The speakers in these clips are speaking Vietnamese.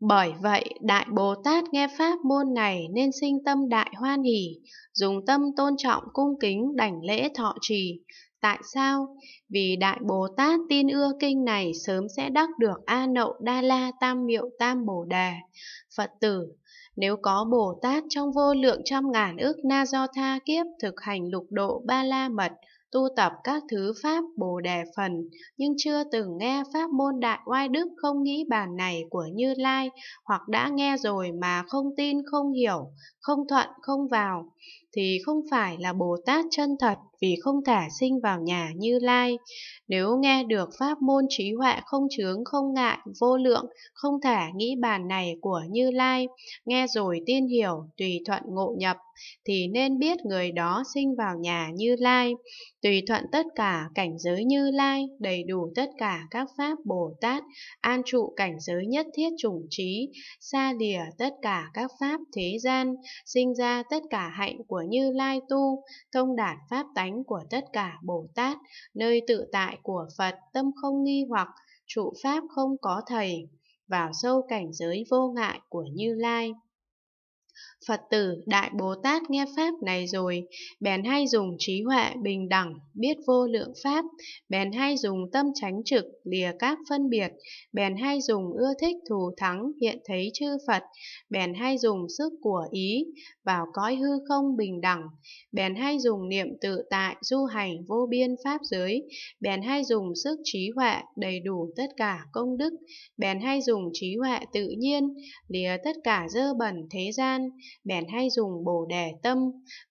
Bởi vậy, Đại Bồ Tát nghe Pháp môn này nên sinh tâm đại hoan hỷ, dùng tâm tôn trọng cung kính đảnh lễ thọ trì. Tại sao? Vì Đại Bồ Tát tin ưa kinh này sớm sẽ đắc được A Nậu Đa La Tam Miệu Tam Bồ Đà. Phật tử, nếu có Bồ Tát trong vô lượng trăm ngàn ước na do tha kiếp thực hành lục độ ba la mật, tu tập các thứ pháp Bồ Đề Phần, nhưng chưa từng nghe pháp môn Đại Oai Đức không nghĩ bàn này của Như Lai, hoặc đã nghe rồi mà không tin, không hiểu, không thuận, không vào, thì không phải là Bồ Tát chân thật vì không thể sinh vào nhà Như Lai. Nếu nghe được pháp môn trí huệ không chướng, không ngại, vô lượng, không thể nghĩ bàn này của Như Lai, nghe rồi tin hiểu, tùy thuận ngộ nhập, thì nên biết người đó sinh vào nhà Như Lai, tùy thuận tất cả cảnh giới Như Lai, đầy đủ tất cả các pháp Bồ Tát, an trụ cảnh giới nhất thiết chủng trí, xa lìa tất cả các pháp thế gian, sinh ra tất cả hạnh của Như Lai tu, thông đạt pháp tánh của tất cả Bồ Tát, nơi tự tại của Phật, tâm không nghi hoặc, trụ pháp không có thầy, vào sâu cảnh giới vô ngại của Như Lai. Phật tử Đại Bồ Tát nghe Pháp này rồi, bèn hay dùng trí huệ bình đẳng, biết vô lượng Pháp, bèn hay dùng tâm tránh trực, lìa các phân biệt, bèn hay dùng ưa thích thù thắng, hiện thấy chư Phật, bèn hay dùng sức của ý, vào cõi hư không bình đẳng, bèn hay dùng niệm tự tại du hành vô biên Pháp giới, bèn hay dùng sức trí huệ đầy đủ tất cả công đức, bèn hay dùng trí huệ tự nhiên, lìa tất cả dơ bẩn thế gian gian, bèn hay dùng bồ đề tâm,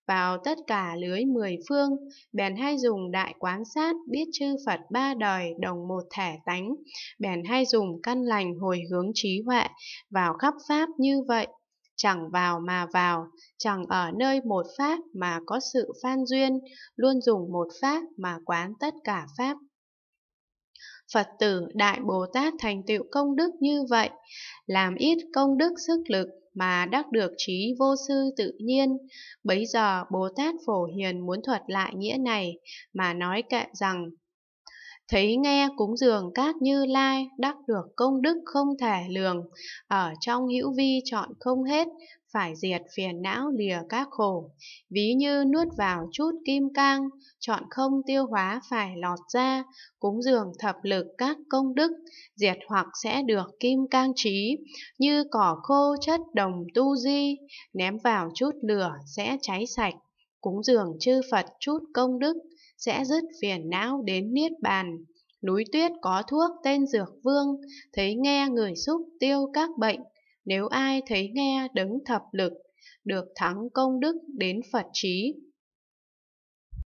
vào tất cả lưới mười phương, bèn hay dùng đại quán sát biết chư Phật ba đời đồng một thể tánh, bèn hay dùng căn lành hồi hướng trí huệ, vào khắp pháp như vậy. Chẳng vào mà vào, chẳng ở nơi một pháp mà có sự phan duyên, luôn dùng một pháp mà quán tất cả pháp. Phật tử Đại Bồ Tát thành tựu công đức như vậy, làm ít công đức sức lực mà đắc được trí vô sư tự nhiên. Bấy giờ Bồ Tát Phổ Hiền muốn thuật lại nghĩa này mà nói kệ rằng thấy nghe cúng dường các như lai đắc được công đức không thể lường ở trong hữu vi chọn không hết phải diệt phiền não lìa các khổ ví như nuốt vào chút kim cang chọn không tiêu hóa phải lọt ra cúng dường thập lực các công đức diệt hoặc sẽ được kim cang trí như cỏ khô chất đồng tu di ném vào chút lửa sẽ cháy sạch cúng dường chư Phật chút công đức, sẽ dứt phiền não đến niết bàn. Núi tuyết có thuốc tên Dược Vương, thấy nghe người xúc tiêu các bệnh, nếu ai thấy nghe đứng thập lực, được thắng công đức đến Phật trí.